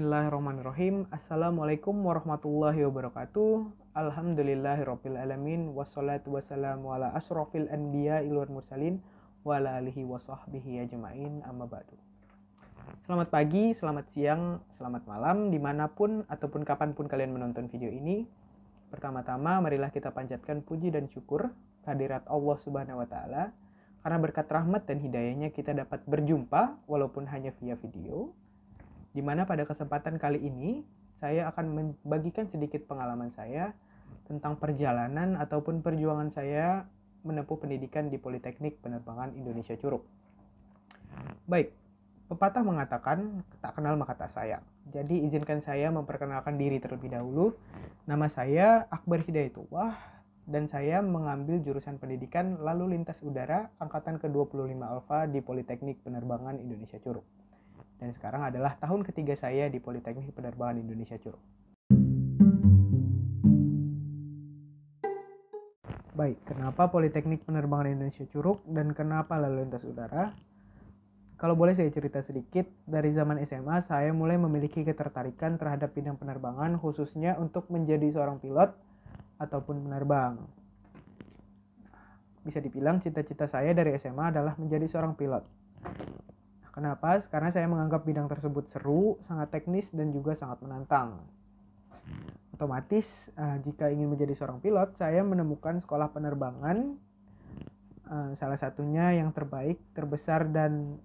Bismillahirrahmanirrahim. Assalamualaikum warahmatullahi wabarakatuh. Alhamdulillahirabbil alamin wassalatu wassalamu ala asrofil anbiya wal mursalin wa ala alihi wa sahbihi ajmain amma ba'du. Selamat pagi, selamat siang, selamat malam dimanapun ataupun kapanpun kalian menonton video ini. Pertama-tama marilah kita panjatkan puji dan syukur kehadirat Allah Subhanahu wa taala karena berkat rahmat dan hidayahnya kita dapat berjumpa walaupun hanya via video di mana pada kesempatan kali ini saya akan membagikan sedikit pengalaman saya tentang perjalanan ataupun perjuangan saya menempuh pendidikan di Politeknik Penerbangan Indonesia Curug. Baik, pepatah mengatakan tak kenal maka tak sayang. Jadi izinkan saya memperkenalkan diri terlebih dahulu. Nama saya Akbar Hidayatullah, dan saya mengambil jurusan pendidikan lalu lintas udara angkatan ke-25 Alfa di Politeknik Penerbangan Indonesia Curug dan sekarang adalah tahun ketiga saya di Politeknik Penerbangan Indonesia Curug. Baik, kenapa Politeknik Penerbangan Indonesia Curug dan kenapa lalu lintas udara? Kalau boleh saya cerita sedikit, dari zaman SMA saya mulai memiliki ketertarikan terhadap bidang penerbangan khususnya untuk menjadi seorang pilot ataupun penerbang. Bisa dibilang cita-cita saya dari SMA adalah menjadi seorang pilot. Kenapa? Karena saya menganggap bidang tersebut seru, sangat teknis, dan juga sangat menantang. Otomatis, uh, jika ingin menjadi seorang pilot, saya menemukan sekolah penerbangan, uh, salah satunya yang terbaik, terbesar, dan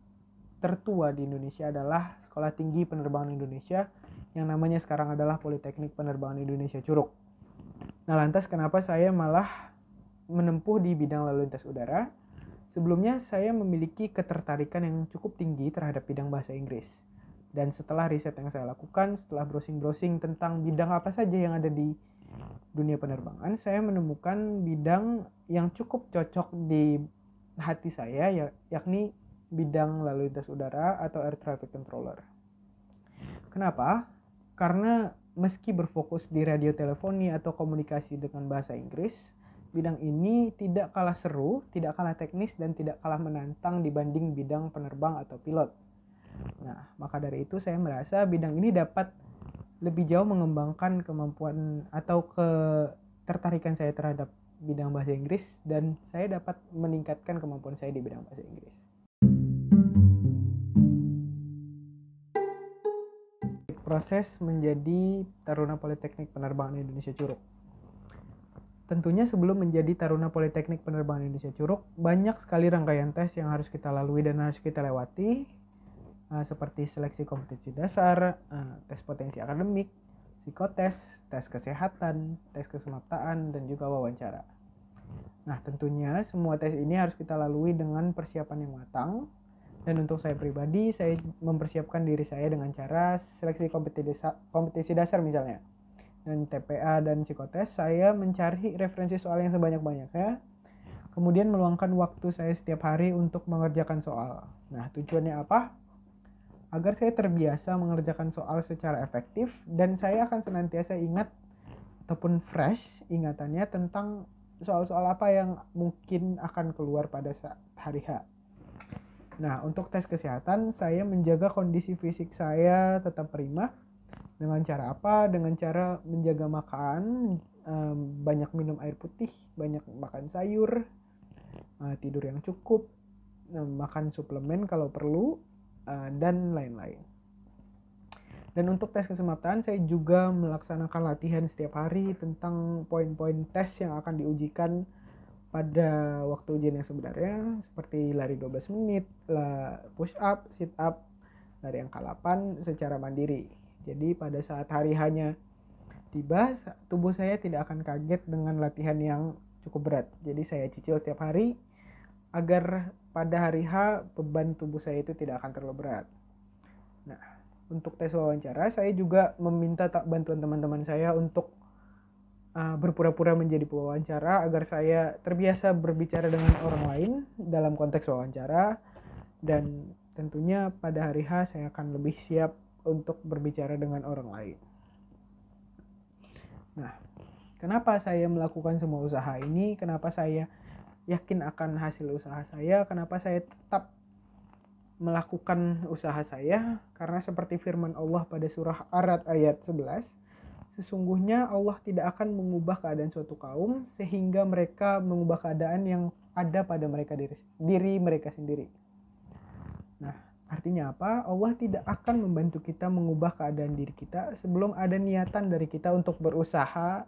tertua di Indonesia adalah Sekolah Tinggi Penerbangan Indonesia, yang namanya sekarang adalah Politeknik Penerbangan Indonesia Curug. Nah, lantas kenapa saya malah menempuh di bidang lalu lintas udara? Sebelumnya saya memiliki ketertarikan yang cukup tinggi terhadap bidang bahasa Inggris. Dan setelah riset yang saya lakukan, setelah browsing-browsing tentang bidang apa saja yang ada di dunia penerbangan, saya menemukan bidang yang cukup cocok di hati saya, ya, yakni bidang lalu lintas udara atau air traffic controller. Kenapa? Karena meski berfokus di radio teleponi atau komunikasi dengan bahasa Inggris, bidang ini tidak kalah seru, tidak kalah teknis, dan tidak kalah menantang dibanding bidang penerbang atau pilot. Nah, maka dari itu saya merasa bidang ini dapat lebih jauh mengembangkan kemampuan atau ketertarikan saya terhadap bidang bahasa Inggris dan saya dapat meningkatkan kemampuan saya di bidang bahasa Inggris. Proses menjadi Taruna Politeknik Penerbangan Indonesia Curug. Tentunya sebelum menjadi Taruna Politeknik Penerbangan Indonesia Curug, banyak sekali rangkaian tes yang harus kita lalui dan harus kita lewati, eh, seperti seleksi kompetensi dasar, eh, tes potensi akademik, psikotes, tes kesehatan, tes kesemaptaan, dan juga wawancara. Nah, tentunya semua tes ini harus kita lalui dengan persiapan yang matang. Dan untuk saya pribadi, saya mempersiapkan diri saya dengan cara seleksi kompetisi dasar, kompetisi dasar misalnya dan TPA dan psikotes, saya mencari referensi soal yang sebanyak-banyaknya. Kemudian meluangkan waktu saya setiap hari untuk mengerjakan soal. Nah, tujuannya apa? Agar saya terbiasa mengerjakan soal secara efektif dan saya akan senantiasa ingat ataupun fresh ingatannya tentang soal-soal apa yang mungkin akan keluar pada hari H. Nah, untuk tes kesehatan, saya menjaga kondisi fisik saya tetap prima dengan cara apa dengan cara menjaga makan um, banyak minum air putih banyak makan sayur uh, tidur yang cukup um, makan suplemen kalau perlu uh, dan lain-lain dan untuk tes kesempatan saya juga melaksanakan latihan setiap hari tentang poin-poin tes yang akan diujikan pada waktu ujian yang sebenarnya seperti lari 12 menit, push up, sit up, lari angka 8 secara mandiri jadi pada saat hari hanya tiba, tubuh saya tidak akan kaget dengan latihan yang cukup berat. Jadi saya cicil setiap hari agar pada hari H beban tubuh saya itu tidak akan terlalu berat. Nah, untuk tes wawancara saya juga meminta tak bantuan teman-teman saya untuk uh, berpura-pura menjadi pewawancara agar saya terbiasa berbicara dengan orang lain dalam konteks wawancara dan tentunya pada hari H saya akan lebih siap untuk berbicara dengan orang lain. Nah, kenapa saya melakukan semua usaha ini? Kenapa saya yakin akan hasil usaha saya? Kenapa saya tetap melakukan usaha saya? Karena seperti firman Allah pada surah Arad ayat 11, sesungguhnya Allah tidak akan mengubah keadaan suatu kaum sehingga mereka mengubah keadaan yang ada pada mereka diri, diri mereka sendiri. Nah, Artinya apa? Allah tidak akan membantu kita mengubah keadaan diri kita sebelum ada niatan dari kita untuk berusaha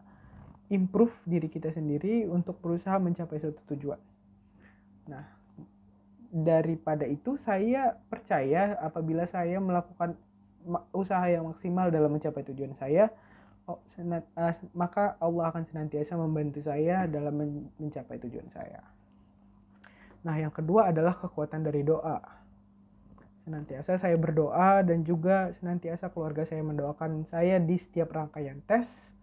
improve diri kita sendiri untuk berusaha mencapai suatu tujuan. Nah, daripada itu saya percaya apabila saya melakukan usaha yang maksimal dalam mencapai tujuan saya, oh, senat, uh, maka Allah akan senantiasa membantu saya dalam mencapai tujuan saya. Nah, yang kedua adalah kekuatan dari doa senantiasa saya berdoa dan juga senantiasa keluarga saya mendoakan saya di setiap rangkaian tes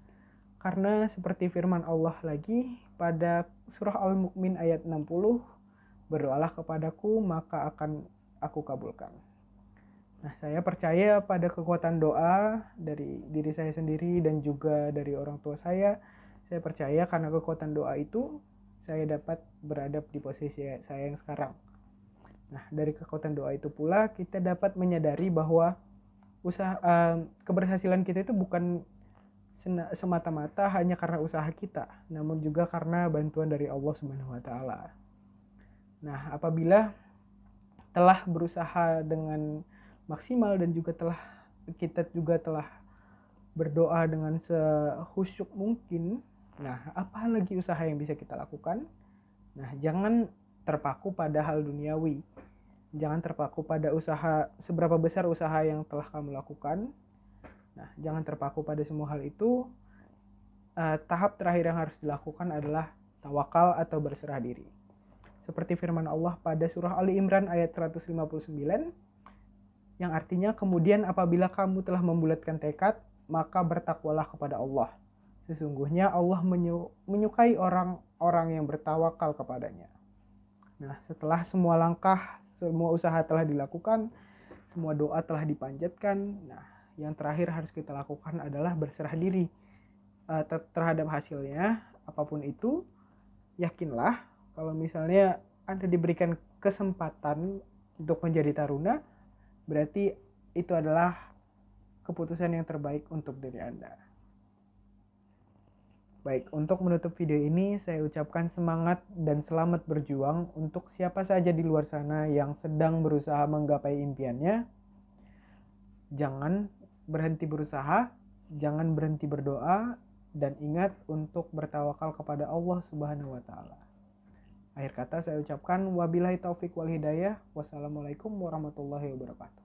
karena seperti firman Allah lagi pada surah Al-Mukmin ayat 60 berdoalah kepadaku maka akan aku kabulkan. Nah, saya percaya pada kekuatan doa dari diri saya sendiri dan juga dari orang tua saya. Saya percaya karena kekuatan doa itu saya dapat berada di posisi saya yang sekarang. Nah, dari kekuatan doa itu pula kita dapat menyadari bahwa usaha uh, keberhasilan kita itu bukan semata-mata hanya karena usaha kita, namun juga karena bantuan dari Allah Subhanahu wa taala. Nah, apabila telah berusaha dengan maksimal dan juga telah kita juga telah berdoa dengan sehusyuk mungkin. Nah, apa usaha yang bisa kita lakukan? Nah, jangan terpaku pada hal duniawi. Jangan terpaku pada usaha seberapa besar usaha yang telah kamu lakukan. Nah, jangan terpaku pada semua hal itu. Uh, tahap terakhir yang harus dilakukan adalah tawakal atau berserah diri. Seperti firman Allah pada surah Ali Imran ayat 159 yang artinya kemudian apabila kamu telah membulatkan tekad, maka bertakwalah kepada Allah. Sesungguhnya Allah menyukai orang-orang yang bertawakal kepadanya. Nah, setelah semua langkah, semua usaha telah dilakukan, semua doa telah dipanjatkan. Nah, yang terakhir harus kita lakukan adalah berserah diri uh, terhadap hasilnya, apapun itu. Yakinlah kalau misalnya Anda diberikan kesempatan untuk menjadi taruna, berarti itu adalah keputusan yang terbaik untuk diri Anda. Baik, untuk menutup video ini saya ucapkan semangat dan selamat berjuang untuk siapa saja di luar sana yang sedang berusaha menggapai impiannya. Jangan berhenti berusaha, jangan berhenti berdoa dan ingat untuk bertawakal kepada Allah Subhanahu wa taala. Akhir kata saya ucapkan wabillahi taufik wal hidayah. Wassalamualaikum warahmatullahi wabarakatuh.